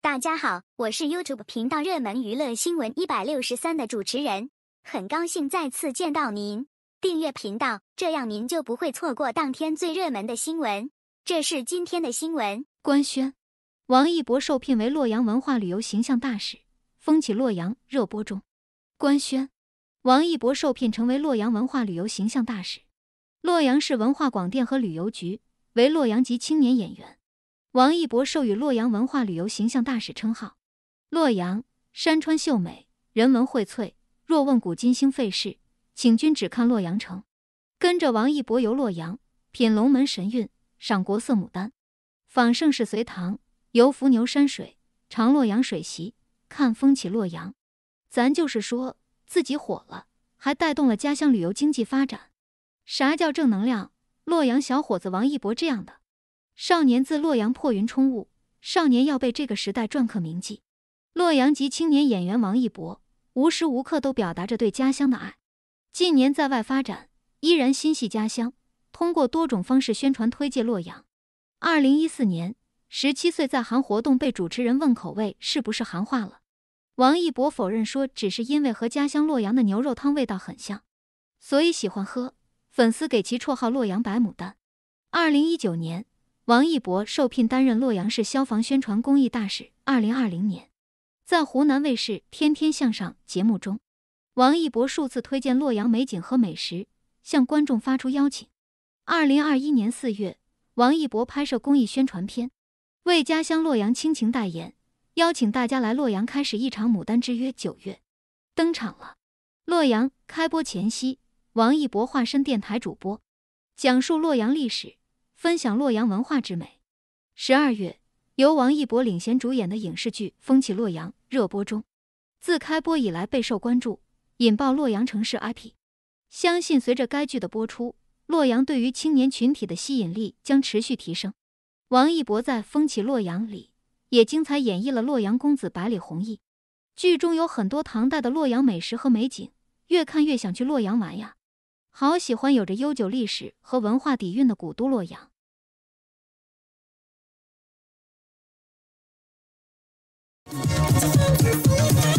大家好，我是 YouTube 频道热门娱乐新闻一百六十三的主持人，很高兴再次见到您。订阅频道，这样您就不会错过当天最热门的新闻。这是今天的新闻：官宣，王一博受聘为洛阳文化旅游形象大使，《风起洛阳》热播中。官宣，王一博受聘成为洛阳文化旅游形象大使。洛阳市文化广电和旅游局为洛阳籍青年演员。王一博授予洛阳文化旅游形象大使称号。洛阳山川秀美，人文荟萃。若问古今兴废事，请君只看洛阳城。跟着王一博游洛阳，品龙门神韵，赏国色牡丹，访盛世隋唐，游伏牛山水，尝洛阳水席，看风起洛阳。咱就是说自己火了，还带动了家乡旅游经济发展。啥叫正能量？洛阳小伙子王一博这样的。少年自洛阳破云冲雾，少年要被这个时代篆刻铭记。洛阳籍青年演员王一博，无时无刻都表达着对家乡的爱。近年在外发展，依然心系家乡，通过多种方式宣传推介洛阳。二零一四年，十七岁在韩活动，被主持人问口味是不是韩化了，王一博否认说只是因为和家乡洛阳的牛肉汤味道很像，所以喜欢喝。粉丝给其绰号“洛阳白牡丹”。二零一九年。王一博受聘担任洛阳市消防宣传公益大使。二零二零年，在湖南卫视《天天向上》节目中，王一博数次推荐洛阳美景和美食，向观众发出邀请。二零二一年四月，王一博拍摄公益宣传片，为家乡洛阳亲情代言，邀请大家来洛阳开始一场牡丹之约。九月，登场了洛阳开播前夕，王一博化身电台主播，讲述洛阳历史。分享洛阳文化之美。十二月，由王一博领衔主演的影视剧《风起洛阳》热播中，自开播以来备受关注，引爆洛阳城市 IP。相信随着该剧的播出，洛阳对于青年群体的吸引力将持续提升。王一博在《风起洛阳》里也精彩演绎了洛阳公子百里弘毅。剧中有很多唐代的洛阳美食和美景，越看越想去洛阳玩呀！好喜欢有着悠久历史和文化底蕴的古都洛阳。Don't you fool me?